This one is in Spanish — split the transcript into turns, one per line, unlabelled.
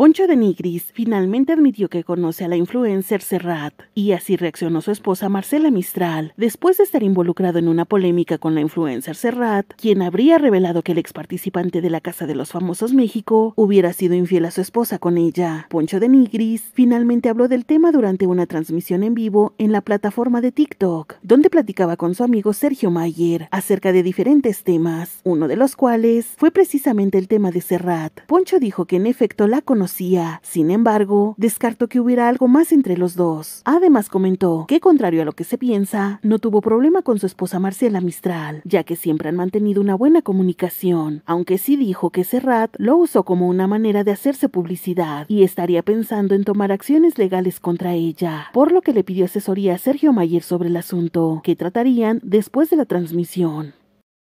Poncho de Nigris finalmente admitió que conoce a la influencer Serrat y así reaccionó su esposa Marcela Mistral después de estar involucrado en una polémica con la influencer Serrat, quien habría revelado que el ex participante de la Casa de los Famosos México hubiera sido infiel a su esposa con ella. Poncho de Nigris finalmente habló del tema durante una transmisión en vivo en la plataforma de TikTok, donde platicaba con su amigo Sergio Mayer acerca de diferentes temas, uno de los cuales fue precisamente el tema de Serrat. Poncho dijo que en efecto la conoció sin embargo, descartó que hubiera algo más entre los dos. Además comentó que, contrario a lo que se piensa, no tuvo problema con su esposa Marcela Mistral, ya que siempre han mantenido una buena comunicación, aunque sí dijo que Serrat lo usó como una manera de hacerse publicidad y estaría pensando en tomar acciones legales contra ella, por lo que le pidió asesoría a Sergio Mayer sobre el asunto, que tratarían después de la transmisión.